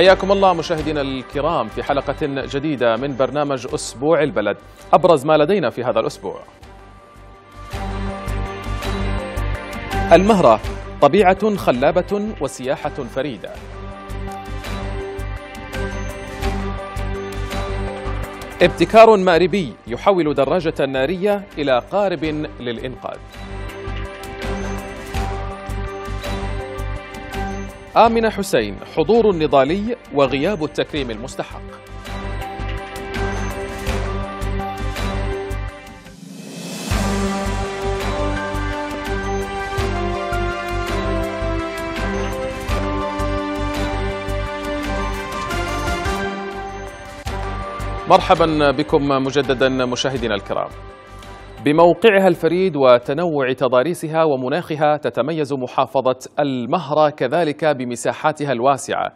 حياكم الله مشاهدينا الكرام في حلقة جديدة من برنامج أسبوع البلد أبرز ما لدينا في هذا الأسبوع المهرة طبيعة خلابة وسياحة فريدة ابتكار مأربي يحول دراجة نارية إلى قارب للإنقاذ آمنة حسين حضور نضالي وغياب التكريم المستحق مرحبا بكم مجددا مشاهدينا الكرام بموقعها الفريد وتنوع تضاريسها ومناخها تتميز محافظة المهرة كذلك بمساحاتها الواسعة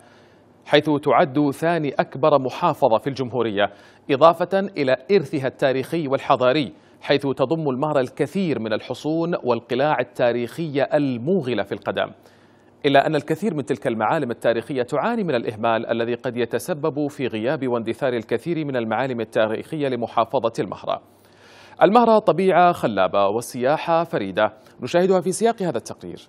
حيث تعد ثاني أكبر محافظة في الجمهورية إضافة إلى إرثها التاريخي والحضاري حيث تضم المهرة الكثير من الحصون والقلاع التاريخية الموغلة في القدم إلا أن الكثير من تلك المعالم التاريخية تعاني من الإهمال الذي قد يتسبب في غياب واندثار الكثير من المعالم التاريخية لمحافظة المهرة المهرة طبيعة خلابة والسياحة فريدة نشاهدها في سياق هذا التقرير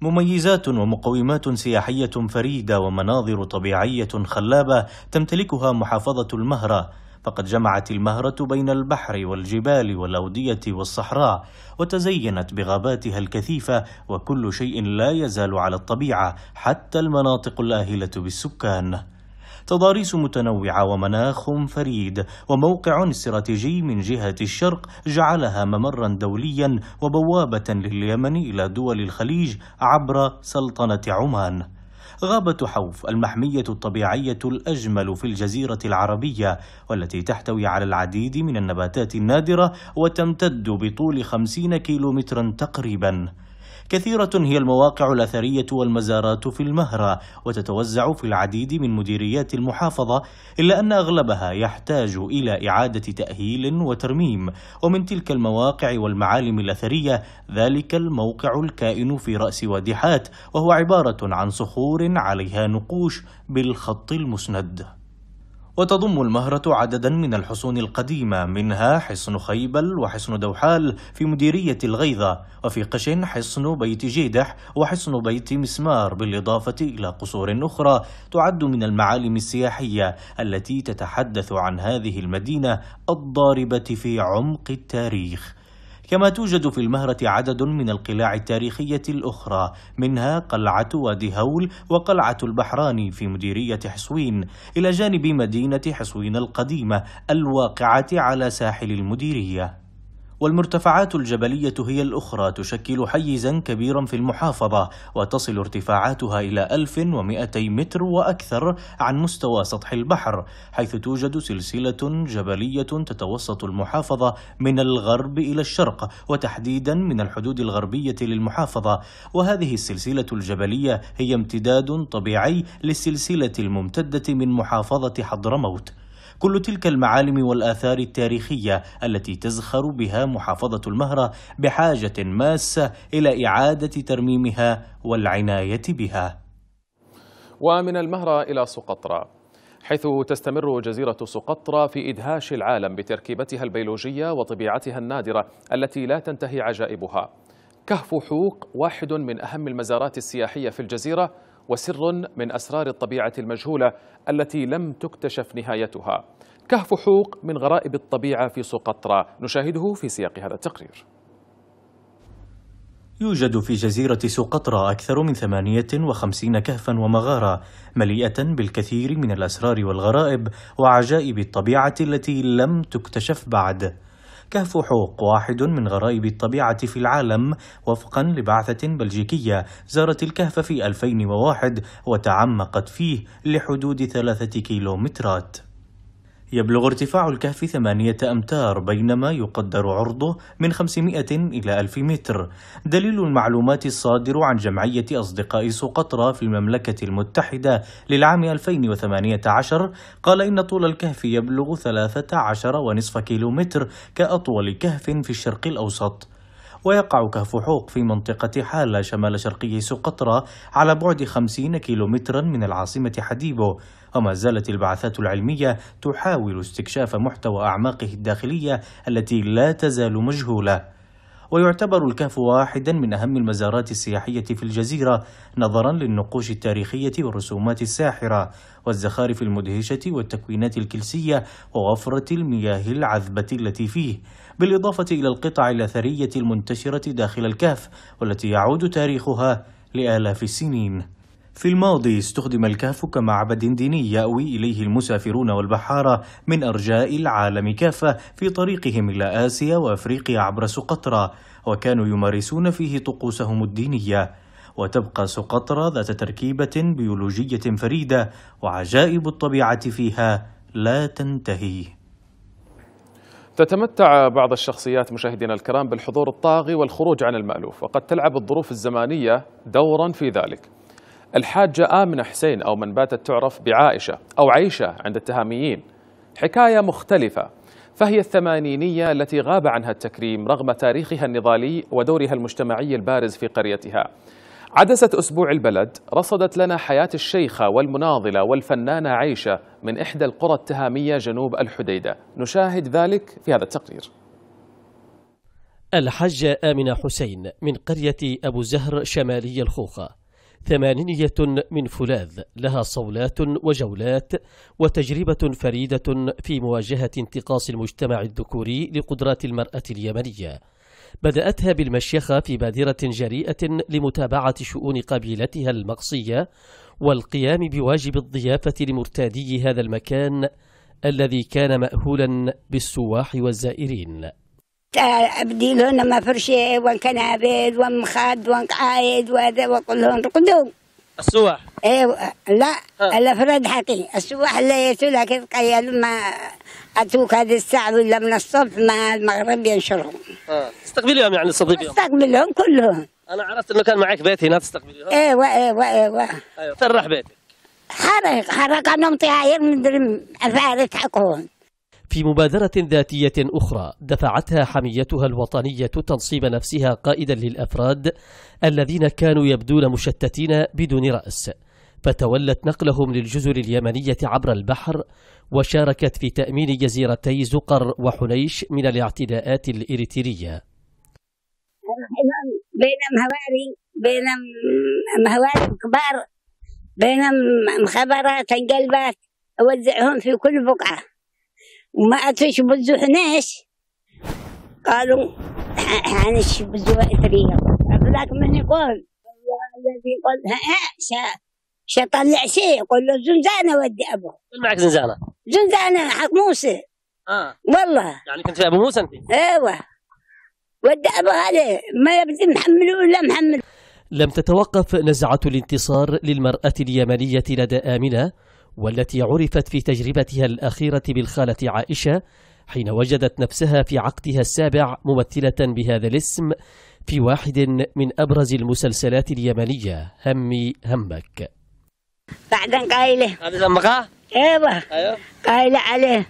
مميزات ومقومات سياحية فريدة ومناظر طبيعية خلابة تمتلكها محافظة المهرة فقد جمعت المهرة بين البحر والجبال والأودية والصحراء وتزينت بغاباتها الكثيفة وكل شيء لا يزال على الطبيعة حتى المناطق الآهلة بالسكان تضاريس متنوعة ومناخ فريد وموقع استراتيجي من جهة الشرق جعلها ممرا دوليا وبوابة لليمن إلى دول الخليج عبر سلطنة عمان غابة حوف المحمية الطبيعية الأجمل في الجزيرة العربية والتي تحتوي على العديد من النباتات النادرة وتمتد بطول خمسين كيلومترا تقريباً كثيرة هي المواقع الأثرية والمزارات في المهرة وتتوزع في العديد من مديريات المحافظة إلا أن أغلبها يحتاج إلى إعادة تأهيل وترميم ومن تلك المواقع والمعالم الأثرية ذلك الموقع الكائن في رأس وادي حات وهو عبارة عن صخور عليها نقوش بالخط المسند وتضم المهرة عددا من الحصون القديمة منها حصن خيبل وحصن دوحال في مديرية الغيظة وفي قشن حصن بيت جيدح وحصن بيت مسمار بالإضافة إلى قصور أخرى تعد من المعالم السياحية التي تتحدث عن هذه المدينة الضاربة في عمق التاريخ كما توجد في المهرة عدد من القلاع التاريخية الأخرى منها قلعة وادي هول وقلعة البحراني في مديرية حسوين إلى جانب مدينة حسوين القديمة الواقعة على ساحل المديرية والمرتفعات الجبلية هي الأخرى تشكل حيزا كبيرا في المحافظة وتصل ارتفاعاتها إلى 1200 متر وأكثر عن مستوى سطح البحر حيث توجد سلسلة جبلية تتوسط المحافظة من الغرب إلى الشرق وتحديدا من الحدود الغربية للمحافظة وهذه السلسلة الجبلية هي امتداد طبيعي للسلسلة الممتدة من محافظة حضرموت كل تلك المعالم والآثار التاريخية التي تزخر بها محافظة المهرة بحاجة ماسة إلى إعادة ترميمها والعناية بها ومن المهرة إلى سقطرى حيث تستمر جزيرة سقطرى في إدهاش العالم بتركيبتها البيولوجية وطبيعتها النادرة التي لا تنتهي عجائبها كهف حوق واحد من أهم المزارات السياحية في الجزيرة وسر من أسرار الطبيعة المجهولة التي لم تكتشف نهايتها كهف حوق من غرائب الطبيعة في سقطرى نشاهده في سياق هذا التقرير يوجد في جزيرة سقطرى أكثر من 58 كهفا ومغارة مليئة بالكثير من الأسرار والغرائب وعجائب الطبيعة التي لم تكتشف بعد كهف حوق واحد من غرائب الطبيعة في العالم وفقا لبعثة بلجيكية زارت الكهف في 2001 وتعمقت فيه لحدود ثلاثة كيلومترات يبلغ ارتفاع الكهف ثمانية أمتار بينما يقدر عرضه من 500 إلى 1000 متر دليل المعلومات الصادر عن جمعية أصدقاء سقطرى في المملكة المتحدة للعام 2018 قال إن طول الكهف يبلغ 13 كيلو كيلومتر كأطول كهف في الشرق الأوسط ويقع كهف حوق في منطقة حالة شمال شرقي سقطرى على بعد 50 كيلومترا من العاصمة حديبو وما زالت البعثات العلمية تحاول استكشاف محتوى أعماقه الداخلية التي لا تزال مجهولة ويعتبر الكهف واحدا من أهم المزارات السياحية في الجزيرة نظرا للنقوش التاريخية والرسومات الساحرة والزخارف المدهشة والتكوينات الكلسية ووفرة المياه العذبة التي فيه بالإضافة إلى القطع الأثرية المنتشرة داخل الكهف والتي يعود تاريخها لآلاف السنين في الماضي استخدم الكهف كمعبد ديني يأوي إليه المسافرون والبحارة من أرجاء العالم كافة في طريقهم إلى آسيا وأفريقيا عبر سقطرى وكانوا يمارسون فيه طقوسهم الدينية وتبقى سقطرى ذات تركيبة بيولوجية فريدة وعجائب الطبيعة فيها لا تنتهي تتمتع بعض الشخصيات مشاهدينا الكرام بالحضور الطاغي والخروج عن المألوف وقد تلعب الظروف الزمانية دورا في ذلك الحاجة آمنة حسين أو من باتت تعرف بعائشة أو عيشة عند التهاميين حكاية مختلفة فهي الثمانينية التي غاب عنها التكريم رغم تاريخها النضالي ودورها المجتمعي البارز في قريتها عدسة أسبوع البلد رصدت لنا حياة الشيخة والمناضلة والفنانة عيشة من إحدى القرى التهامية جنوب الحديدة نشاهد ذلك في هذا التقرير الحجة آمنة حسين من قرية أبو زهر شمالي الخوخة ثمانينية من فولاذ لها صولات وجولات وتجربة فريدة في مواجهة انتقاص المجتمع الذكوري لقدرات المرأة اليمنية بدأتها بالمشيخة في بادرة جريئة لمتابعة شؤون قبيلتها المقصية والقيام بواجب الضيافة لمرتادي هذا المكان الذي كان مأهولا بالسواح والزائرين ابدي عبيد فرشه مخاد وان وقعايد وهذا واقول لهم رقدوا السواح ايوه لا الافراد حقي السواح لا يسولها كيف قيل ما اتوك هذه الساعه ولا من الصبح مع المغرب ينشرهم أه. يعني الصديق استقبلهم كلهم انا عرفت انه كان معك بيت هنا تستقبليهم ايوه ايوه ايوه ايوه ترح بيتك حرق حرق انا مطيعين درم عفارت حقهم في مبادرة ذاتية أخرى دفعتها حميتها الوطنية تنصيب نفسها قائدا للأفراد الذين كانوا يبدون مشتتين بدون رأس فتولت نقلهم للجزر اليمنية عبر البحر وشاركت في تأمين جزيرتي زقر وحنيش من الاعتداءات الإريترية بين مهواري بين مهواري كبار بين مخابرات انقلبات أوزعهم في كل بقعة وما عرفش بزوحناش قالوا حنش بزوح ثريا هذاك من يقول الذي يقول ها شا شا طلع شيء يقول له زنزانة ودي أبو من معك زنزانة؟ زنزانة حق موسى آه والله يعني كنت في أبو موسى أنت؟ أيوه ودي أبو هذا ما يبدي محمل ولا محمل لم تتوقف نزعة الانتصار للمرأة اليمنية لدى آمنة والتي عرفت في تجربتها الأخيرة بالخالة عائشة حين وجدت نفسها في عقدها السابع ممثلة بهذا الاسم في واحد من أبرز المسلسلات اليمنية همي همك بعدا قايله هذا أمك؟ ايوه ايوه قايله عليه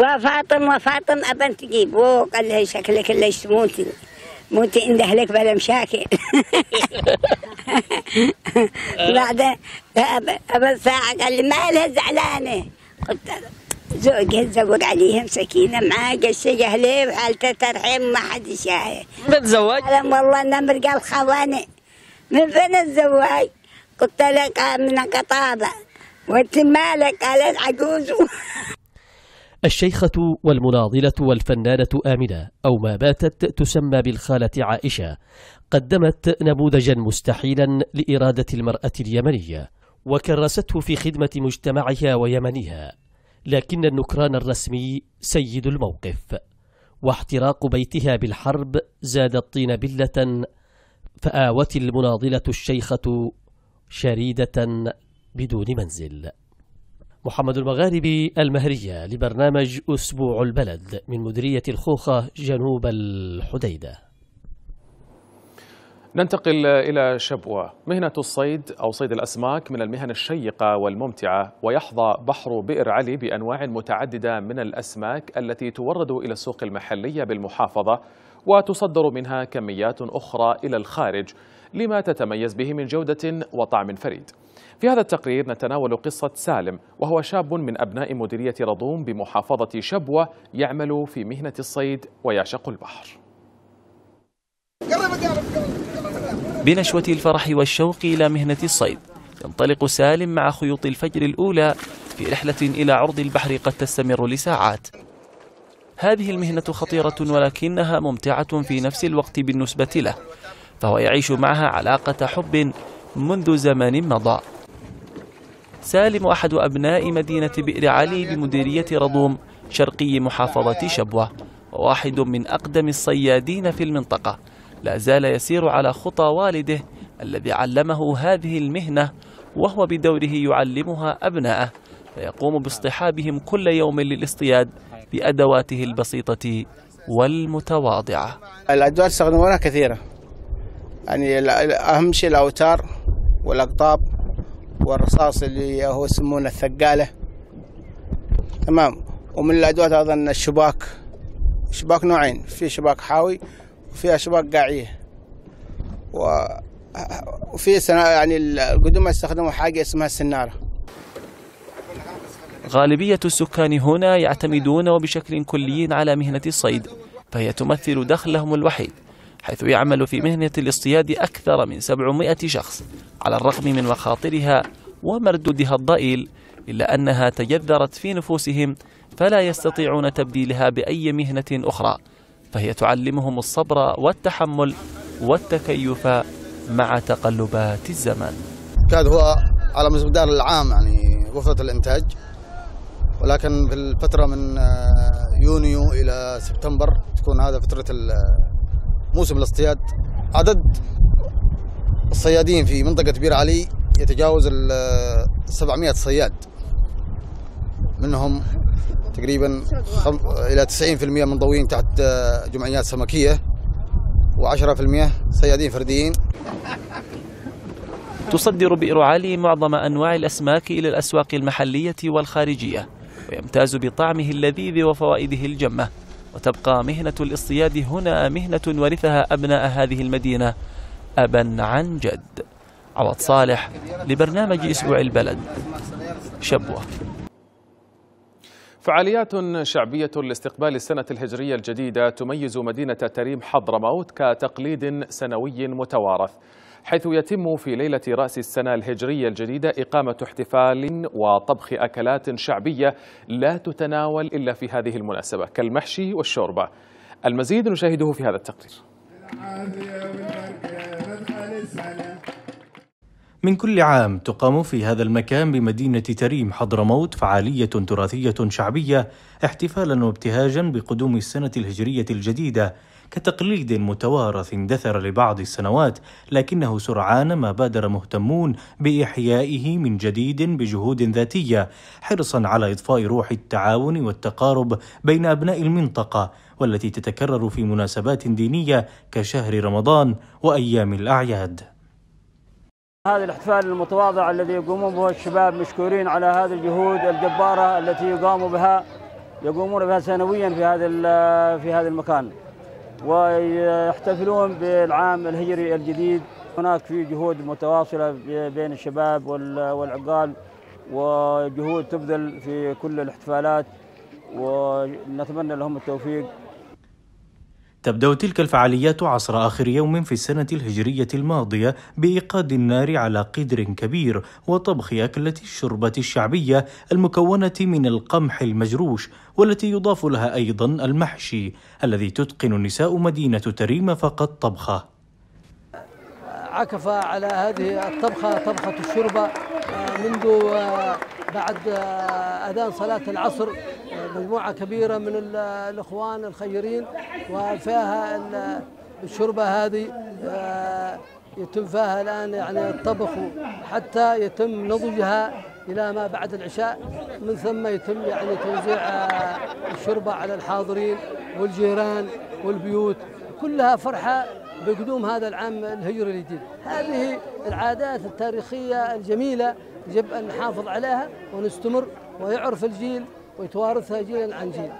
وفاطم وفاطم أبن تجيب وقال لها شكلك اللي تموتي موتي عند أهلك بلا مشاكل بعد أبو ساعة قال لي ما لها زعلانة قلت زوجها تزوج عليهم سكينة معاه قشة اهلي وحالته ترحم ما حد شايف بتزوج؟ والله انا مرقى الخواني من فين الزواج؟ قلت لك من قطابه وانت مالك قالت عجوز الشيخة والمناضلة والفنانة آمنة أو ما باتت تسمى بالخالة عائشة قدمت نموذجا مستحيلا لإرادة المرأة اليمنية وكرسته في خدمة مجتمعها ويمنها لكن النكران الرسمي سيد الموقف واحتراق بيتها بالحرب زاد الطين بلة فآوت المناضلة الشيخة شريدة بدون منزل محمد المغاربي المهرية لبرنامج أسبوع البلد من مديرية الخوخة جنوب الحديدة ننتقل إلى شبوة مهنة الصيد أو صيد الأسماك من المهن الشيقة والممتعة ويحظى بحر بئر علي بأنواع متعددة من الأسماك التي تورد إلى السوق المحلية بالمحافظة وتصدر منها كميات أخرى إلى الخارج لما تتميز به من جودة وطعم فريد في هذا التقرير نتناول قصة سالم وهو شاب من أبناء مديرية رضوم بمحافظة شبوة يعمل في مهنة الصيد ويعشق البحر بنشوة الفرح والشوق إلى مهنة الصيد ينطلق سالم مع خيوط الفجر الأولى في رحلة إلى عرض البحر قد تستمر لساعات هذه المهنة خطيرة ولكنها ممتعة في نفس الوقت بالنسبة له فهو يعيش معها علاقة حب منذ زمن مضى سالم أحد أبناء مدينة بئر علي بمديرية رضوم شرقي محافظة شبوة وواحد من أقدم الصيادين في المنطقة لا زال يسير على خطى والده الذي علمه هذه المهنة وهو بدوره يعلمها أبناءه فيقوم باصطحابهم كل يوم للاصطياد بأدواته البسيطة والمتواضعة الأدوات استخدمونها كثيرة يعني أهم شيء الأوتار والأقطاب والرصاص اللي هو يسمونه الثقاله تمام ومن الادوات اظن الشباك شباك نوعين في شباك حاوي وفي شباك قاعيه و وفي سنا يعني القدماء استخدموا حاجه اسمها السناره غالبيه السكان هنا يعتمدون وبشكل كلي على مهنه الصيد فهي تمثل دخلهم الوحيد حيث يعمل في مهنة الاصطياد أكثر من 700 شخص على الرغم من مخاطرها ومردودها الضئيل إلا أنها تجذرت في نفوسهم فلا يستطيعون تبديلها بأي مهنة أخرى فهي تعلمهم الصبر والتحمل والتكيف مع تقلبات الزمن كاد هو على مدار العام يعني غفرة الإنتاج ولكن في الفترة من آه، يونيو إلى سبتمبر تكون هذا فترة موسم الاصطياد عدد الصيادين في منطقة بير علي يتجاوز ال 700 صياد منهم تقريبا خم... إلى 90% منضويين تحت جمعيات سمكية و10% صيادين فرديين تصدر بئر علي معظم أنواع الأسماك إلى الأسواق المحلية والخارجية ويمتاز بطعمه اللذيذ وفوائده الجمة وتبقى مهنة الاصطياد هنا مهنة ورثها أبناء هذه المدينة أبا عن جد عوض صالح لبرنامج أسبوع البلد شبوة فعاليات شعبية لاستقبال السنة الهجرية الجديدة تميز مدينة تريم حضرموت كتقليد سنوي متوارث حيث يتم في ليلة رأس السنة الهجرية الجديدة إقامة احتفال وطبخ أكلات شعبية لا تتناول إلا في هذه المناسبة كالمحشي والشوربة المزيد نشاهده في هذا التقرير من كل عام تقام في هذا المكان بمدينة تريم حضرموت فعالية تراثية شعبية احتفالا وابتهاجا بقدوم السنة الهجرية الجديدة كتقليد متوارث اندثر لبعض السنوات لكنه سرعان ما بادر مهتمون باحيائه من جديد بجهود ذاتيه حرصا على اضفاء روح التعاون والتقارب بين ابناء المنطقه والتي تتكرر في مناسبات دينيه كشهر رمضان وايام الاعياد. هذا الاحتفال المتواضع الذي يقومون به الشباب مشكورين على هذه الجهود الجباره التي يقاموا بها يقومون بها سنويا في هذا في هذا المكان. ويحتفلون بالعام الهجري الجديد هناك في جهود متواصلة بين الشباب والعقال وجهود تبذل في كل الاحتفالات ونتمنى لهم التوفيق تبدأ تلك الفعاليات عصر آخر يوم في السنة الهجرية الماضية بإيقاد النار على قدر كبير وطبخ أكلة الشربة الشعبية المكونة من القمح المجروش والتي يضاف لها أيضا المحشي الذي تتقن نساء مدينة تريم فقط طبخه عكف على هذه الطبخة طبخة الشربة آه، منذ آه، بعد آه، أذان صلاة العصر مجموعة كبيرة من الإخوان الخيرين وفيها الشربة هذه يتم فيها الآن يعني الطبخ حتى يتم نضجها إلى ما بعد العشاء من ثم يتم يعني توزيع الشربة على الحاضرين والجيران والبيوت كلها فرحة بقدوم هذا العام الهجري الجديد هذه العادات التاريخية الجميلة يجب أن نحافظ عليها ونستمر ويعرف الجيل ويتوارثها جيلا عن جيل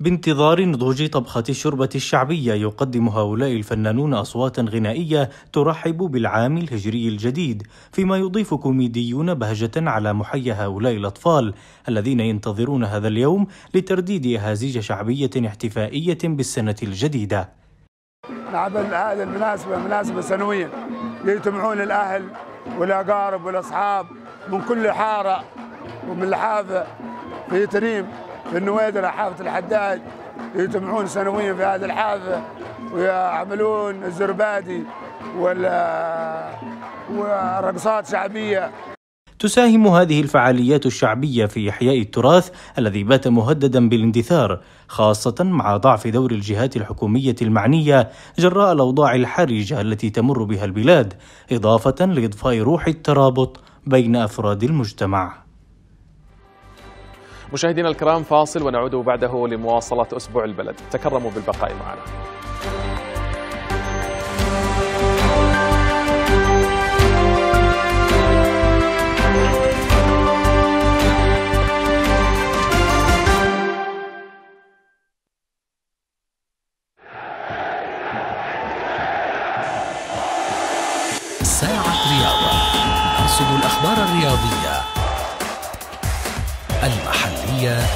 بانتظار نضوج طبخة الشوربة الشعبية يقدم هؤلاء الفنانون أصواتا غنائية ترحب بالعام الهجري الجديد فيما يضيف كوميديون بهجة على محي هؤلاء الأطفال الذين ينتظرون هذا اليوم لترديد أهازيج شعبية احتفائية بالسنة الجديده نعمل هذه المناسبة مناسبة سنوية يجتمعون الأهل والأقارب والأصحاب من كل حارة ومن الحافة في تنيم في النويدلة حافة الحداد يجتمعون سنويا في هذه الحافة ويعملون الزربادي والرقصات شعبية تساهم هذه الفعاليات الشعبية في إحياء التراث الذي بات مهددا بالاندثار خاصة مع ضعف دور الجهات الحكومية المعنية جراء الأوضاع الحرجة التي تمر بها البلاد إضافة لإضفاء روح الترابط بين أفراد المجتمع مشاهدينا الكرام فاصل ونعود بعده لمواصلة أسبوع البلد تكرموا بالبقاء معنا ساعة رياضة نرصد الأخبار الرياضية المحل الدولية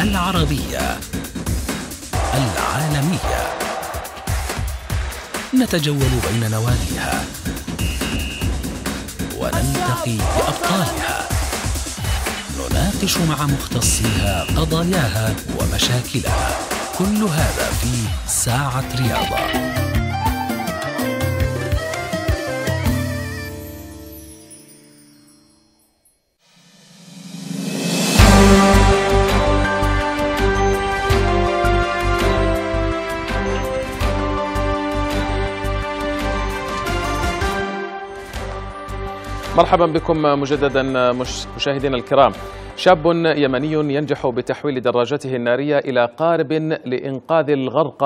العربية العالمية نتجول بين نواديها ونلتقي بأبطالها نناقش مع مختصيها قضاياها ومشاكلها كل هذا في ساعة رياضة مرحبا بكم مجددا مشاهدينا الكرام شاب يمني ينجح بتحويل دراجته النارية إلى قارب لإنقاذ الغرق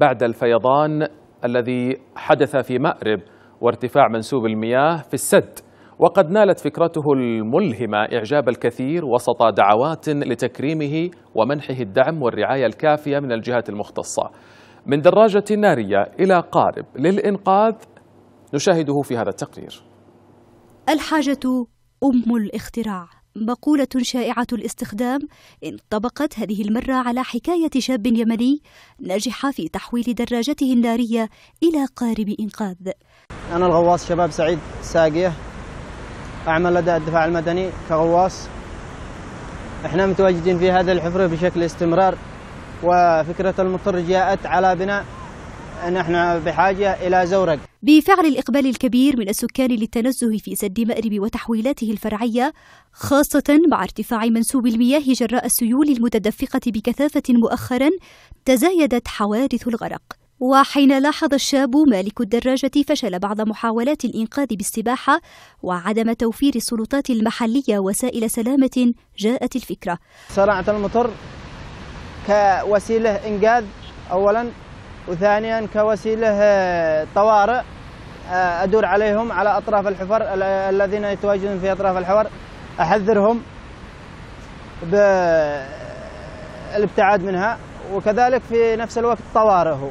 بعد الفيضان الذي حدث في مأرب وارتفاع منسوب المياه في السد وقد نالت فكرته الملهمة إعجاب الكثير وسط دعوات لتكريمه ومنحه الدعم والرعاية الكافية من الجهات المختصة من دراجة نارية إلى قارب للإنقاذ نشاهده في هذا التقرير الحاجة أم الاختراع مقولة شائعة الاستخدام انطبقت هذه المرة على حكاية شاب يمني نجح في تحويل دراجته النارية إلى قارب إنقاذ أنا الغواص شباب سعيد ساقية أعمل لدى الدفاع المدني كغواص احنا متواجدين في هذا الحفرة بشكل استمرار وفكرة المطر جاءت على بناء نحن بحاجة إلى زورق بفعل الإقبال الكبير من السكان للتنزه في سد مأرب وتحويلاته الفرعية خاصة مع ارتفاع منسوب المياه جراء السيول المتدفقة بكثافة مؤخرا تزايدت حوادث الغرق وحين لاحظ الشاب مالك الدراجة فشل بعض محاولات الإنقاذ بالسباحة وعدم توفير السلطات المحلية وسائل سلامة جاءت الفكرة سرعة المطر كوسيلة إنقاذ أولا وثانيا كوسيله طوارئ آه، ادور عليهم على اطراف الحفر الذين يتواجدون في اطراف الحفر احذرهم بالابتعاد منها وكذلك في نفس الوقت طوارئ هو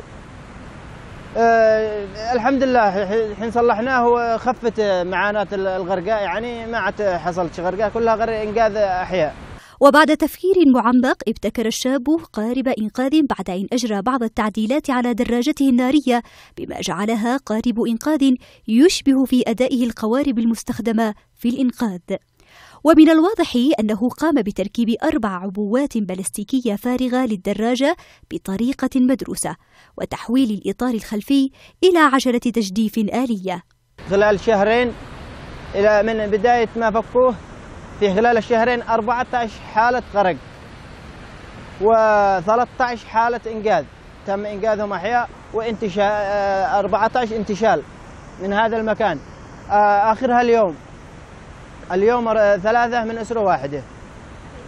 أه الحمد لله حين صلحناه وخفت معاناة الغرقاء يعني ما عاد حصلت غرقاء كلها غير إنقاذ أحياء وبعد تفكير معمق ابتكر الشاب قارب إنقاذ بعد أن أجرى بعض التعديلات على دراجته النارية بما جعلها قارب إنقاذ يشبه في أدائه القوارب المستخدمة في الإنقاذ ومن الواضح أنه قام بتركيب أربع عبوات بلاستيكية فارغة للدراجة بطريقة مدروسة وتحويل الإطار الخلفي إلى عجلة تجديف آلية خلال شهرين إلى من بداية ما فكوه في خلال الشهرين 14 حالة غرق و13 حالة إنقاذ تم إنقاذهم أحياء وانتشال 14 آه، انتشال من هذا المكان آه، آخرها اليوم اليوم ثلاثة من أسرة واحدة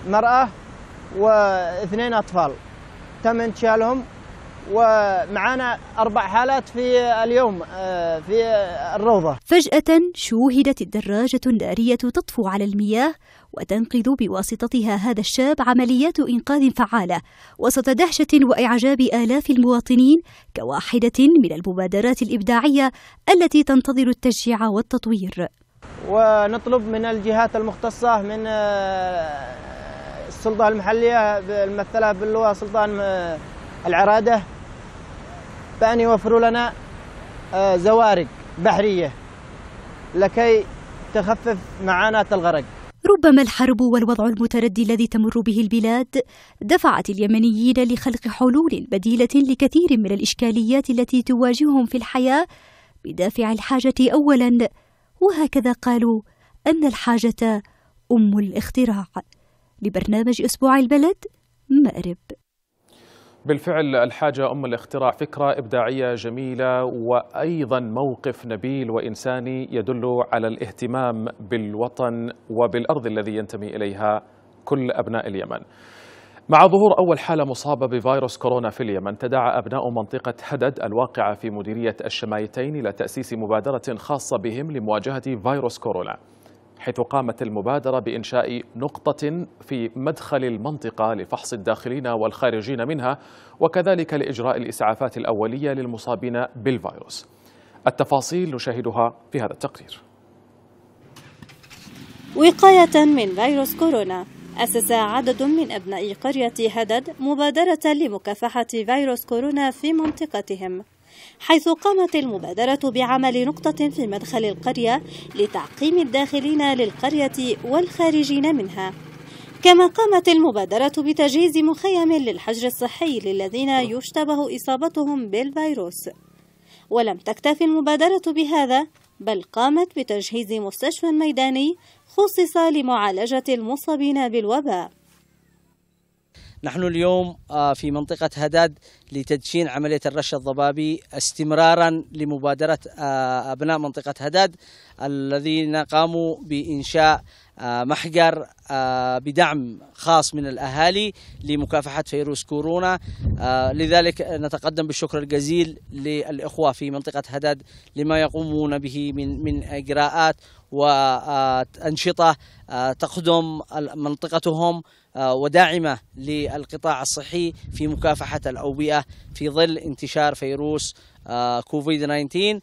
مرأة واثنين أطفال تم انتشالهم ومعانا أربع حالات في اليوم آه، في الروضة فجأة شوهدت الدراجة النارية تطفو على المياه وتنقذ بواسطتها هذا الشاب عمليات إنقاذ فعالة وسط دهشة وإعجاب آلاف المواطنين كواحدة من المبادرات الإبداعية التي تنتظر التشجيع والتطوير ونطلب من الجهات المختصة من آه، السلطة المحلية الممثلة باللواء سلطان آه، العرادة بأن يوفروا لنا آه، زوارق بحرية لكي تخفف معاناة الغرق ربما الحرب والوضع المتردي الذي تمر به البلاد دفعت اليمنيين لخلق حلول بديلة لكثير من الإشكاليات التي تواجههم في الحياة بدافع الحاجة أولا وهكذا قالوا أن الحاجة أم الاختراع لبرنامج أسبوع البلد مأرب بالفعل الحاجة أم الاختراع فكرة إبداعية جميلة وأيضا موقف نبيل وإنساني يدل على الاهتمام بالوطن وبالأرض الذي ينتمي إليها كل أبناء اليمن مع ظهور أول حالة مصابة بفيروس كورونا في اليمن تدعى أبناء منطقة هدد الواقعة في مديرية الشمايتين إلى تأسيس مبادرة خاصة بهم لمواجهة فيروس كورونا حيث قامت المبادرة بإنشاء نقطة في مدخل المنطقة لفحص الداخلين والخارجين منها وكذلك لإجراء الإسعافات الأولية للمصابين بالفيروس التفاصيل نشاهدها في هذا التقرير وقاية من فيروس كورونا أسس عدد من أبناء قرية هدد مبادرة لمكافحة فيروس كورونا في منطقتهم حيث قامت المبادرة بعمل نقطة في مدخل القرية لتعقيم الداخلين للقرية والخارجين منها كما قامت المبادرة بتجهيز مخيم للحجر الصحي للذين يشتبه إصابتهم بالفيروس ولم تكتف المبادرة بهذا بل قامت بتجهيز مستشفى ميداني خصص لمعالجة المصابين بالوباء نحن اليوم آه، في منطقة هداد لتدشين عملية الرش الضبابي استمرارا لمبادرة آه، أبناء منطقة هداد الذين قاموا بإنشاء آه، محجر بدعم خاص من الأهالي لمكافحة فيروس كورونا لذلك نتقدم بالشكر الجزيل للإخوة في منطقة هداد لما يقومون به من من إجراءات وأنشطة تخدم منطقتهم آه، وداعمة للقطاع الصحي في مكافحة الأوبئة في ظل انتشار فيروس آه، كوفيد 19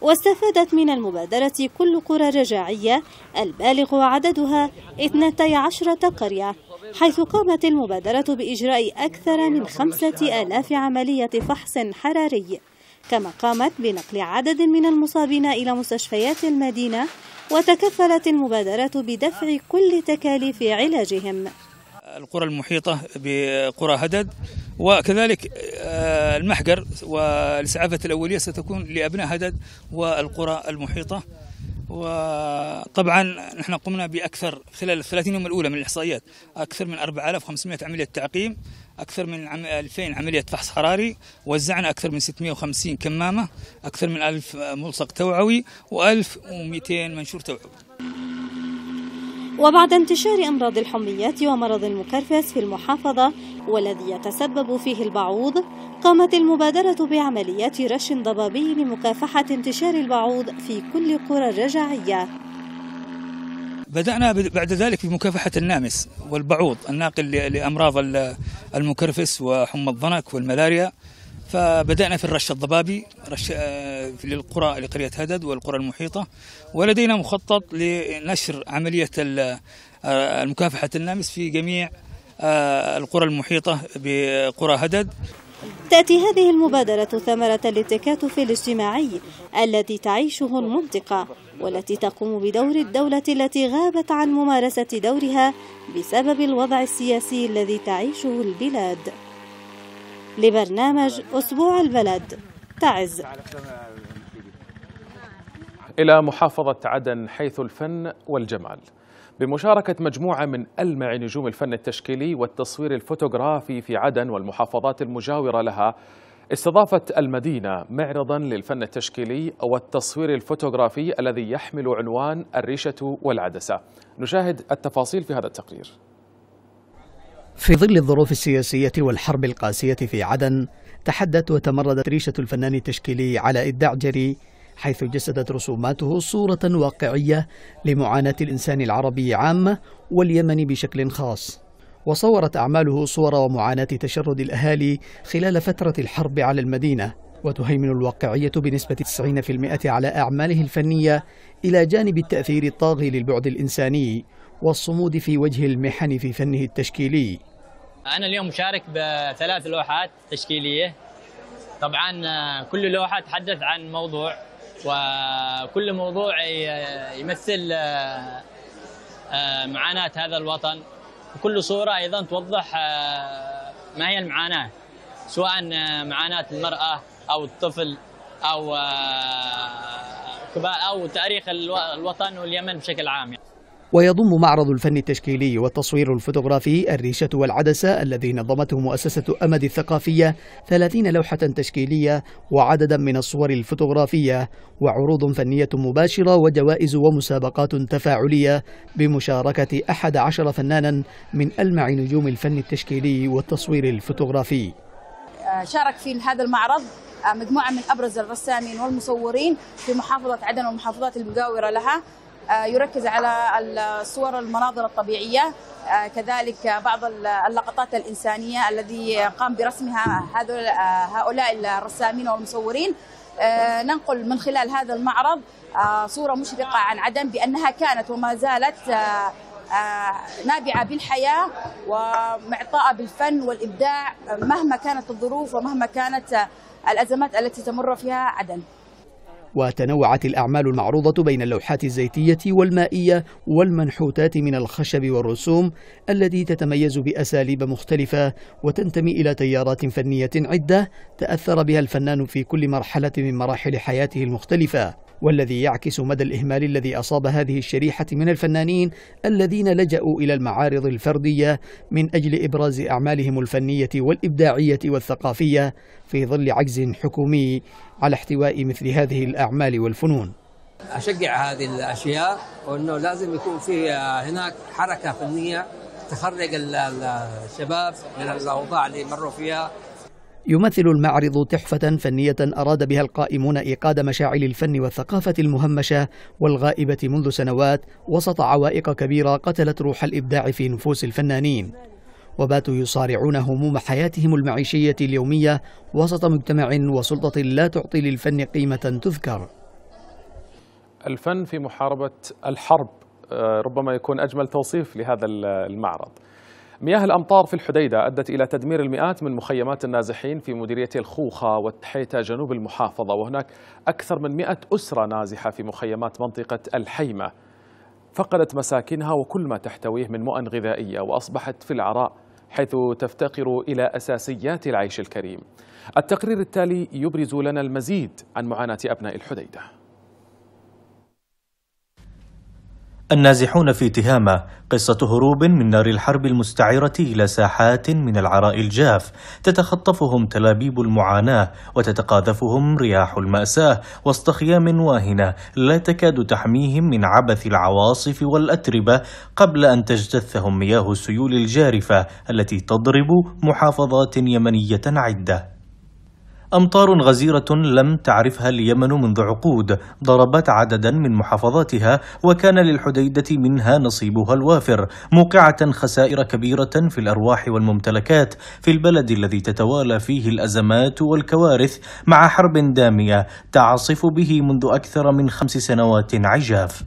واستفادت من المبادرة كل قرى الرجاعية البالغ عددها 12 قرية حيث قامت المبادرة بإجراء أكثر من 5000 عملية فحص حراري كما قامت بنقل عدد من المصابين إلى مستشفيات المدينة وتكفلت المبادرة بدفع كل تكاليف علاجهم القرى المحيطة بقرى هدد وكذلك آه، المحجر والإسعافة الأولية ستكون لأبناء هدد والقرى المحيطة وطبعا نحن قمنا باكثر خلال ال 30 يوم الاولى من الاحصائيات اكثر من 4500 عمليه تعقيم اكثر من 2000 عمليه فحص حراري وزعنا اكثر من 650 كمامه اكثر من 1000 ملصق توعوي و1200 منشور توعوي وبعد انتشار أمراض الحميات ومرض المكرفس في المحافظة والذي يتسبب فيه البعوض قامت المبادرة بعمليات رش ضبابي لمكافحة انتشار البعوض في كل قرى الرجعية بدأنا بعد ذلك بمكافحة النامس والبعوض الناقل لأمراض المكرفس وحمى الضنك والملاريا فبدأنا في الرش الضبابي رش آه، للقرى لقرية هدد والقرى المحيطة ولدينا مخطط لنشر عملية آه، المكافحة النامس في جميع آه، القرى المحيطة بقرى هدد تأتي هذه المبادرة ثمرة للتكاتف الاجتماعي الذي تعيشه المنطقة والتي تقوم بدور الدولة التي غابت عن ممارسة دورها بسبب الوضع السياسي الذي تعيشه البلاد لبرنامج أسبوع البلد تعز إلى محافظة عدن حيث الفن والجمال بمشاركة مجموعة من ألمع نجوم الفن التشكيلي والتصوير الفوتوغرافي في عدن والمحافظات المجاورة لها استضافت المدينة معرضا للفن التشكيلي والتصوير الفوتوغرافي الذي يحمل عنوان الريشة والعدسة نشاهد التفاصيل في هذا التقرير في ظل الظروف السياسية والحرب القاسية في عدن تحدت وتمردت ريشة الفنان التشكيلي علاء الدعجري حيث جسدت رسوماته صورة واقعية لمعاناة الإنسان العربي عامة واليمن بشكل خاص وصورت أعماله صور ومعاناة تشرد الأهالي خلال فترة الحرب على المدينة وتهيمن الواقعية بنسبة 90% على أعماله الفنية إلى جانب التأثير الطاغي للبعد الإنساني والصمود في وجه المحن في فنه التشكيلي أنا اليوم مشارك بثلاث لوحات تشكيلية طبعا آه، كل لوحة تحدث عن موضوع وكل موضوع يمثل آه، آه، معاناة هذا الوطن وكل صورة أيضا توضح ما هي المعاناة سواء معاناة المرأة أو الطفل أو أو تاريخ الوطن واليمن بشكل عام ويضم معرض الفن التشكيلي والتصوير الفوتوغرافي الريشة والعدسة الذي نظمته مؤسسة أمد الثقافية 30 لوحة تشكيلية وعددا من الصور الفوتوغرافية وعروض فنية مباشرة وجوائز ومسابقات تفاعلية بمشاركة 11 فنانا من ألمع نجوم الفن التشكيلي والتصوير الفوتوغرافي آه، شارك في هذا المعرض آه، مجموعة من أبرز الرسامين والمصورين في محافظة عدن والمحافظات المجاورة لها آه، يركز على الصور المناظر الطبيعية آه، كذلك بعض اللقطات الإنسانية الذي قام برسمها آه، هؤلاء الرسامين والمصورين ننقل من خلال هذا المعرض صورة مشرقة عن عدن بأنها كانت وما زالت نابعة بالحياة ومعطاءة بالفن والإبداع مهما كانت الظروف ومهما كانت الأزمات التي تمر فيها عدن وتنوعت الأعمال المعروضة بين اللوحات الزيتية والمائية والمنحوتات من الخشب والرسوم التي تتميز بأساليب مختلفة وتنتمي إلى تيارات فنية عدة تأثر بها الفنان في كل مرحلة من مراحل حياته المختلفة والذي يعكس مدى الإهمال الذي أصاب هذه الشريحة من الفنانين الذين لجأوا إلى المعارض الفردية من أجل إبراز أعمالهم الفنية والإبداعية والثقافية في ظل عجز حكومي على احتواء مثل هذه الأعمال والفنون أشجع هذه الأشياء وأنه لازم يكون في آه، هناك حركة فنية تخرج الشباب من الأوضاع اللي مروا فيها يمثل المعرض تحفة فنية أراد بها القائمون إيقاد مشاعل الفن والثقافة المهمشة والغائبة منذ سنوات وسط عوائق كبيرة قتلت روح الإبداع في نفوس الفنانين وباتوا يصارعون هموم حياتهم المعيشية اليومية وسط مجتمع وسلطة لا تعطي للفن قيمة تذكر الفن في محاربة الحرب آه، ربما يكون أجمل توصيف لهذا المعرض مياه الأمطار في الحديدة أدت إلى تدمير المئات من مخيمات النازحين في مديرية الخوخة والتحيتة جنوب المحافظة وهناك أكثر من مئة أسرة نازحة في مخيمات منطقة الحيمة فقدت مساكنها وكل ما تحتويه من مؤن غذائية وأصبحت في العراء حيث تفتقر إلى أساسيات العيش الكريم التقرير التالي يبرز لنا المزيد عن معاناة أبناء الحديدة النازحون في تهامة قصة هروب من نار الحرب المستعرة إلى ساحات من العراء الجاف تتخطفهم تلابيب المعاناة وتتقاذفهم رياح المأساة وسط خيام واهنة لا تكاد تحميهم من عبث العواصف والأتربة قبل أن تجتثهم مياه السيول الجارفة التي تضرب محافظات يمنية عدة أمطار غزيرة لم تعرفها اليمن منذ عقود ضربت عددا من محافظاتها وكان للحديدة منها نصيبها الوافر موقعة خسائر كبيرة في الأرواح والممتلكات في البلد الذي تتوالى فيه الأزمات والكوارث مع حرب دامية تعصف به منذ أكثر من خمس سنوات عجاف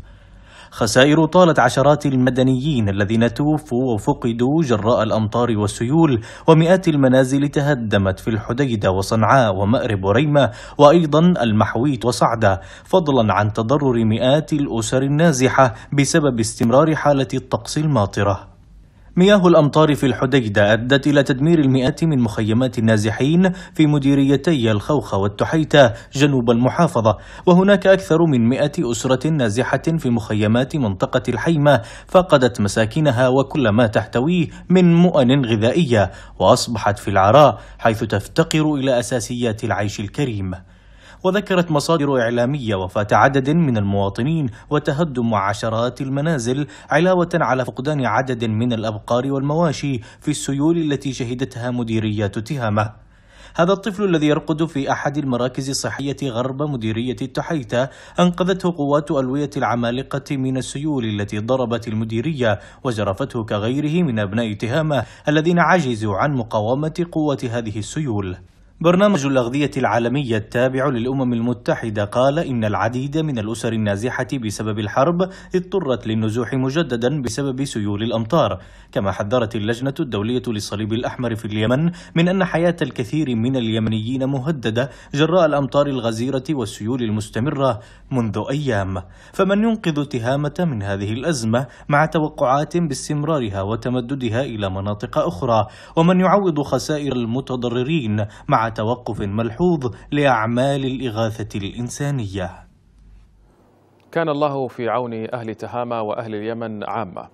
خسائر طالت عشرات المدنيين الذين توفوا وفقدوا جراء الأمطار والسيول ومئات المنازل تهدمت في الحديدة وصنعاء ومأرب وريمة وأيضا المحويت وصعدة فضلا عن تضرر مئات الأسر النازحة بسبب استمرار حالة الطقس الماطرة مياه الأمطار في الحديدة أدت إلى تدمير المئات من مخيمات النازحين في مديريتي الخوخة والتحيتة جنوب المحافظة وهناك أكثر من مئة أسرة نازحة في مخيمات منطقة الحيمة فقدت مساكنها وكل ما تحتويه من مؤن غذائية وأصبحت في العراء حيث تفتقر إلى أساسيات العيش الكريم وذكرت مصادر إعلامية وفاة عدد من المواطنين وتهدم عشرات المنازل علاوة على فقدان عدد من الأبقار والمواشي في السيول التي شهدتها مديريات تهامة هذا الطفل الذي يرقد في أحد المراكز الصحية غرب مديرية التحيتة أنقذته قوات ألوية العمالقة من السيول التي ضربت المديرية وجرفته كغيره من أبناء تهامة الذين عجزوا عن مقاومة قوة هذه السيول برنامج الأغذية العالمية التابع للأمم المتحدة قال إن العديد من الأسر النازحة بسبب الحرب اضطرت للنزوح مجددا بسبب سيول الأمطار كما حذرت اللجنة الدولية للصليب الأحمر في اليمن من أن حياة الكثير من اليمنيين مهددة جراء الأمطار الغزيرة والسيول المستمرة منذ أيام فمن ينقذ تهامة من هذه الأزمة مع توقعات باستمرارها وتمددها إلى مناطق أخرى ومن يعوض خسائر المتضررين مع مع توقف ملحوظ لأعمال الإغاثة الإنسانية كان الله في عون أهل تهامة وأهل اليمن عامة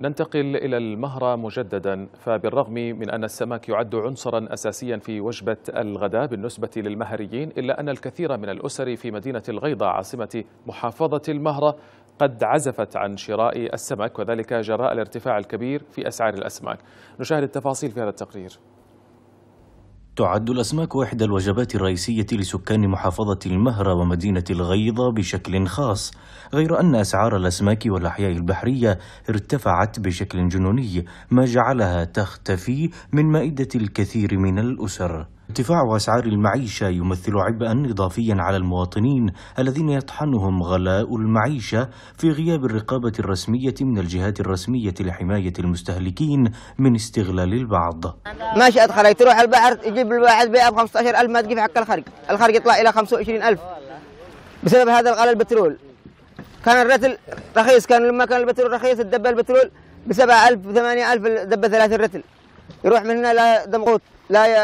ننتقل إلى المهرة مجددا فبالرغم من أن السمك يعد عنصرا أساسيا في وجبة الغداء بالنسبة للمهريين إلا أن الكثير من الأسر في مدينة الغيضه عاصمة محافظة المهرة قد عزفت عن شراء السمك وذلك جراء الارتفاع الكبير في أسعار الأسماك نشاهد التفاصيل في هذا التقرير تعد الأسماك إحدى الوجبات الرئيسية لسكان محافظة المهرة ومدينة الغيضة بشكل خاص غير أن أسعار الأسماك والأحياء البحرية ارتفعت بشكل جنوني ما جعلها تختفي من مائدة الكثير من الأسر ارتفاع أسعار المعيشة يمثل عبئا إضافيا على المواطنين الذين يطحنهم غلاء المعيشة في غياب الرقابة الرسمية من الجهات الرسمية لحماية المستهلكين من استغلال البعض ماشي أدخلك تروح البحر تجيب الواحد بيئة ب 15000 ما تجيب حق الخرج الخرج يطلع إلى 25000 بسبب هذا الغلاء البترول كان الرتل رخيص كان لما كان البترول رخيص الدبة البترول ب 7000 ب 8000 الدبة ثلاثة الرتل يروح من هنا لدمغوط لا ي...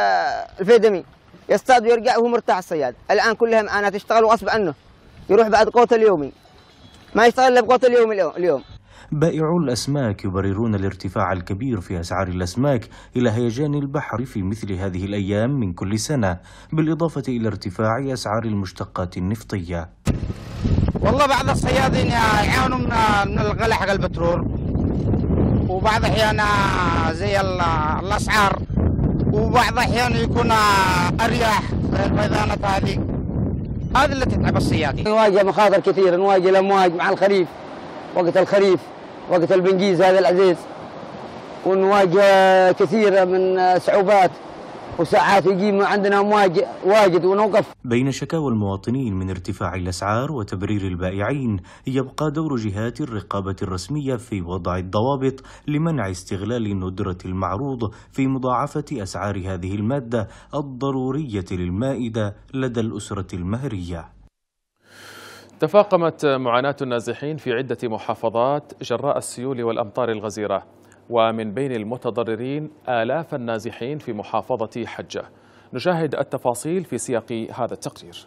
الفيدمي يصطاد ويرجع وهو مرتاح الصياد الان كلها معاناه تشتغل وغصب عنه يروح بعد قوت اليومي ما يشتغل الا بقوت اليوم اليوم بائعو الأسماك يبررون الارتفاع الكبير في أسعار الأسماك إلى هيجان البحر في مثل هذه الأيام من كل سنة بالإضافة إلى ارتفاع أسعار المشتقات النفطية والله بعض الصيادين يعانوا من الغلاء حق البترول وبعض أحيانا زي الأسعار وبعض الاحيان يكون الرياح في الفيضانات هذه هذه اللي تتعب الصيادين. نواجه مخاطر كثيره نواجه الامواج مع الخريف وقت الخريف وقت البنجيز هذا العزيز ونواجه كثيره من صعوبات وساعات من عندنا واجد ونوقف بين شكاوى المواطنين من ارتفاع الأسعار وتبرير البائعين يبقى دور جهات الرقابة الرسمية في وضع الضوابط لمنع استغلال الندرة المعروض في مضاعفة أسعار هذه المادة الضرورية للمائدة لدى الأسرة المهرية تفاقمت معاناة النازحين في عدة محافظات جراء السيول والأمطار الغزيرة ومن بين المتضررين آلاف النازحين في محافظة حجة نشاهد التفاصيل في سياق هذا التقرير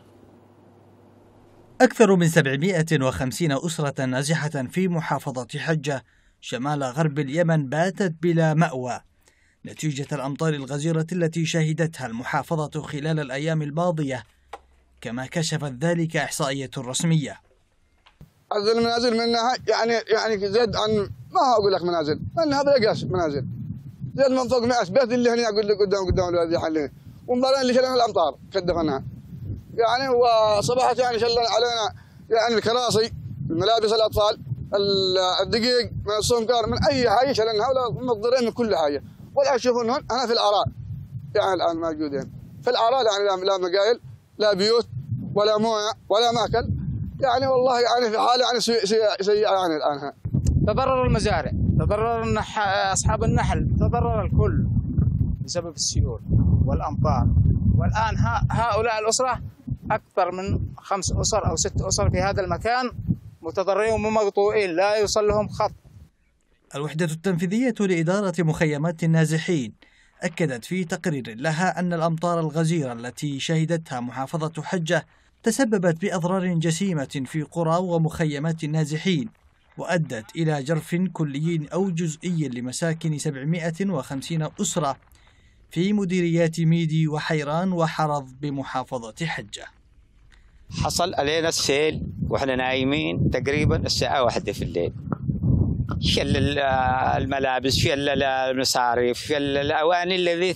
أكثر من 750 أسرة نازحة في محافظة حجة شمال غرب اليمن باتت بلا مأوى نتيجة الأمطار الغزيرة التي شهدتها المحافظة خلال الأيام الماضية كما كشفت ذلك إحصائية رسمية من المنازل منها يعني يعني زاد عن ما اقول لك منازل من هذا قاش منازل زين من فوق معس بيت اللي هنا اقول لك قدام قدام الوادي حلين ومباراه اللي شلنا الامطار كدفناها يعني وصباحة يعني شلنا علينا يعني الكراسي ملابس الاطفال الدقيق من السمكر من اي حاجه شلناها ولا مقدرين من كل حاجه والان هون انا في الاراء يعني الان موجودين في الاراء يعني لا مقايل لا بيوت ولا مويه ولا ماكل يعني والله يعني في حاله يعني سيئه يعني الان ها. تضرر المزارع تضرر النح... أصحاب النحل تضرر الكل بسبب السيول والأمطار والآن ها... هؤلاء الأسرة أكثر من خمس أسر أو ست أسر في هذا المكان متضررين ومقطوعين لا يوصل لهم خط الوحدة التنفيذية لإدارة مخيمات النازحين أكدت في تقرير لها أن الأمطار الغزيرة التي شهدتها محافظة حجة تسببت بأضرار جسيمة في قرى ومخيمات النازحين وأدت إلى جرف كلي أو جزئي لمساكن 750 أسرة في مديريات ميدي وحيران وحرض بمحافظة حجة حصل علينا السيل وإحنا نايمين تقريبا الساعة واحدة في الليل شل الملابس شل المصاريف شل الأواني الذي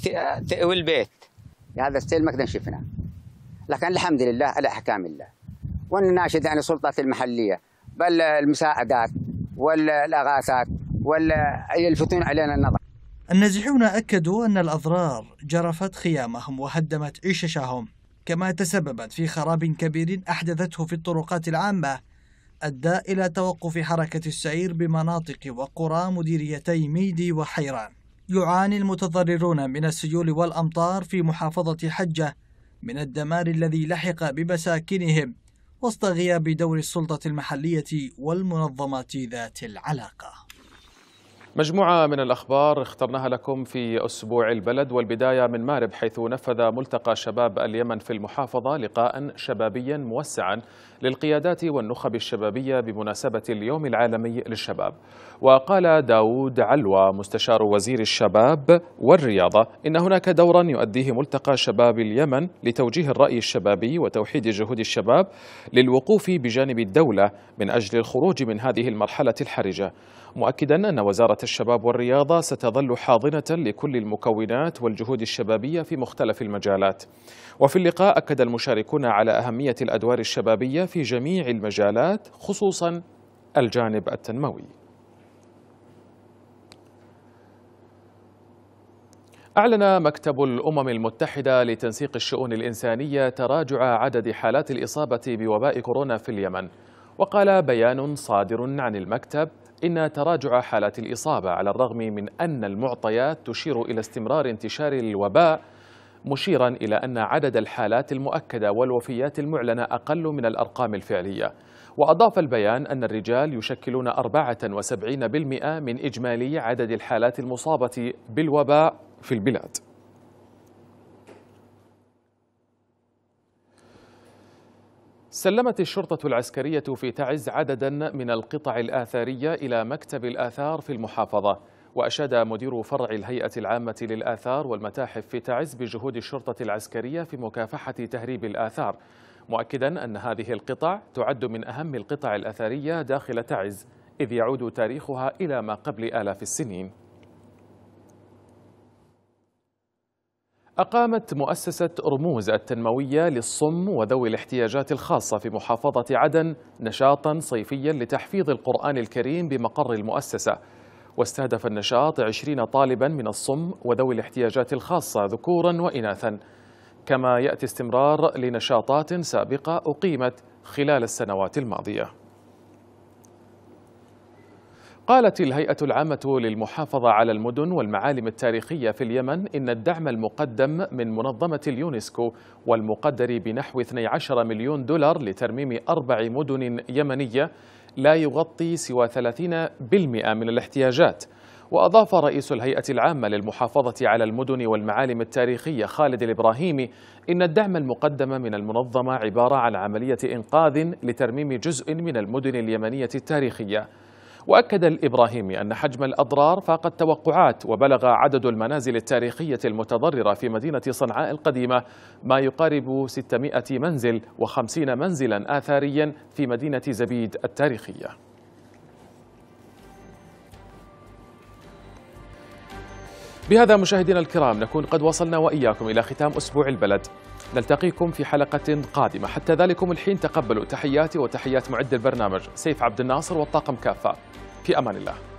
تأوي البيت هذا السيل ما كنا شفناه لكن الحمد لله على أحكام الله ونناشد عن السلطات المحلية بل المساعدات والإغاثات يلفتون علينا النظر النازحون أكدوا أن الأضرار جرفت خيامهم وهدمت عششهم كما تسببت في خراب كبير أحدثته في الطرقات العامة أدى إلى توقف حركة السعير بمناطق وقرى مديريتي ميدي وحيران يعاني المتضررون من السيول والأمطار في محافظة حجة من الدمار الذي لحق بمساكنهم وسط غياب دور السلطة المحلية والمنظمات ذات العلاقة مجموعة من الأخبار اخترناها لكم في أسبوع البلد والبداية من مارب حيث نفذ ملتقى شباب اليمن في المحافظة لقاء شبابيا موسعا للقيادات والنخب الشبابية بمناسبة اليوم العالمي للشباب وقال داود علوى مستشار وزير الشباب والرياضة إن هناك دورا يؤديه ملتقى شباب اليمن لتوجيه الرأي الشبابي وتوحيد جهود الشباب للوقوف بجانب الدولة من أجل الخروج من هذه المرحلة الحرجة مؤكدا أن وزارة الشباب والرياضة ستظل حاضنة لكل المكونات والجهود الشبابية في مختلف المجالات وفي اللقاء أكد المشاركون على أهمية الأدوار الشبابية في جميع المجالات خصوصا الجانب التنموي أعلن مكتب الأمم المتحدة لتنسيق الشؤون الإنسانية تراجع عدد حالات الإصابة بوباء كورونا في اليمن وقال بيان صادر عن المكتب إن تراجع حالات الإصابة على الرغم من أن المعطيات تشير إلى استمرار انتشار الوباء مشيرا إلى أن عدد الحالات المؤكدة والوفيات المعلنة أقل من الأرقام الفعلية وأضاف البيان أن الرجال يشكلون 74% من إجمالي عدد الحالات المصابة بالوباء في البلاد سلمت الشرطة العسكرية في تعز عددا من القطع الآثارية إلى مكتب الآثار في المحافظة وأشاد مدير فرع الهيئة العامة للآثار والمتاحف في تعز بجهود الشرطة العسكرية في مكافحة تهريب الآثار مؤكدا أن هذه القطع تعد من أهم القطع الأثرية داخل تعز إذ يعود تاريخها إلى ما قبل آلاف السنين أقامت مؤسسة رموز التنموية للصم وذوي الاحتياجات الخاصة في محافظة عدن نشاطا صيفيا لتحفيظ القرآن الكريم بمقر المؤسسة واستهدف النشاط عشرين طالبا من الصم وذوي الاحتياجات الخاصة ذكورا وإناثا كما يأتي استمرار لنشاطات سابقة أقيمت خلال السنوات الماضية قالت الهيئة العامة للمحافظة على المدن والمعالم التاريخية في اليمن إن الدعم المقدم من منظمة اليونسكو والمقدر بنحو 12 مليون دولار لترميم أربع مدن يمنية لا يغطي سوى 30% من الاحتياجات وأضاف رئيس الهيئة العامة للمحافظة على المدن والمعالم التاريخية خالد الإبراهيمي إن الدعم المقدم من المنظمة عبارة عن عملية إنقاذ لترميم جزء من المدن اليمنية التاريخية وأكد الإبراهيمي أن حجم الأضرار فاق التوقعات وبلغ عدد المنازل التاريخية المتضررة في مدينة صنعاء القديمة ما يقارب 600 منزل و50 منزلا آثاريا في مدينة زبيد التاريخية بهذا مشاهدينا الكرام نكون قد وصلنا وإياكم إلى ختام أسبوع البلد نلتقيكم في حلقة قادمة حتى ذلكم الحين تقبلوا تحياتي وتحيات معد البرنامج سيف عبد الناصر والطاقم كافة في أمان الله